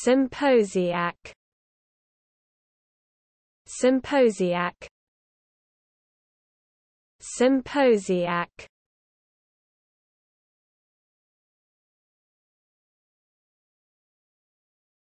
Symposiac Symposiac Symposiac